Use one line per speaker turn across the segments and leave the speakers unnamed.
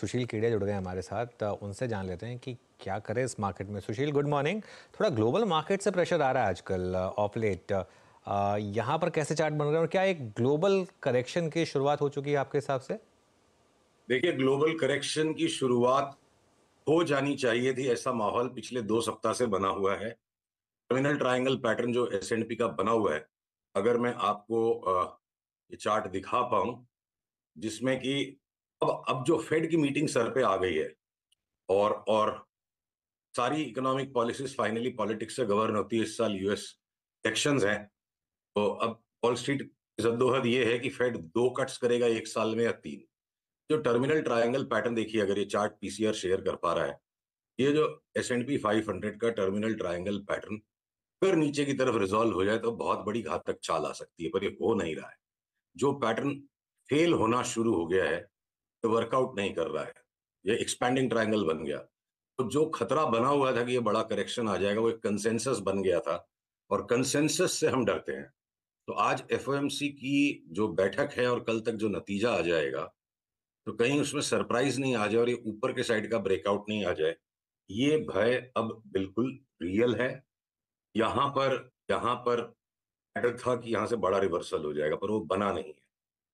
सुशील कीड़े जुड़ गए हमारे साथ उनसे जान लेते हैं कि क्या करें इस मार्केट में सुशील गुड मॉर्निंग थोड़ा ग्लोबल मार्केट से प्रेशर आ रहा है आजकल ऑफ लेट यहाँ पर कैसे चार्ट बन रहे हैं और क्या एक ग्लोबल करेक्शन की शुरुआत हो चुकी है आपके हिसाब से
देखिए ग्लोबल करेक्शन की शुरुआत हो जानी चाहिए थी ऐसा माहौल पिछले दो सप्ताह से बना हुआ है टर्मिनल ट्रायंगल पैटर्न जो एस एंड पी का बना हुआ है अगर मैं आपको ये चार्ट दिखा पाऊं जिसमें कि अब अब जो फेड की मीटिंग सर पे आ गई है और और सारी इकोनॉमिक पॉलिसीज फाइनली पॉलिटिक्स से गवर्न होती है इस साल यूएस इलेक्शन हैं तो अब वॉल स्ट्रीट जद्दोहद ये है कि फेड दो कट्स करेगा एक साल में या तीन जो टर्मिनल ट्रायंगल पैटर्न देखिए अगर ये चार्ट पीसीआर शेयर कर पा रहा है ये जो S and P five hundred का टर्मिनल ट्रायंगल पैटर्न अगर नीचे की तरफ रिजॉल्व हो जाए तो बहुत बड़ी घात तक चाल आ सकती है पर ये हो नहीं रहा है जो पैटर्न फेल होना शुरू हो गया है वर्कआउट नहीं कर रहा है ये एक्सपैंडिंग ट्राइंगल बन गया तो जो खतरा बना हुआ था कि ये बड़ा करेक्शन आ जाएगा वो एक कंसेंसस बन गया था और कंसेंसस से हम डरते हैं तो आज एफ की जो बैठक है और कल तक जो नतीजा आ जाएगा तो कहीं उसमें सरप्राइज नहीं आ जाए और ये ऊपर के साइड का ब्रेकआउट नहीं आ जाए ये भय अब बिल्कुल रियल है यहाँ पर यहाँ पर था कि यहाँ से बड़ा रिवर्सल हो जाएगा पर वो बना नहीं है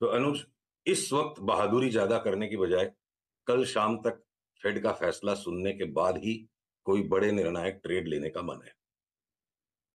तो अनुज इस वक्त बहादुरी ज्यादा करने की बजाय कल शाम तक फेड का फैसला सुनने के बाद ही कोई बड़े निर्णायक ट्रेड लेने का मन है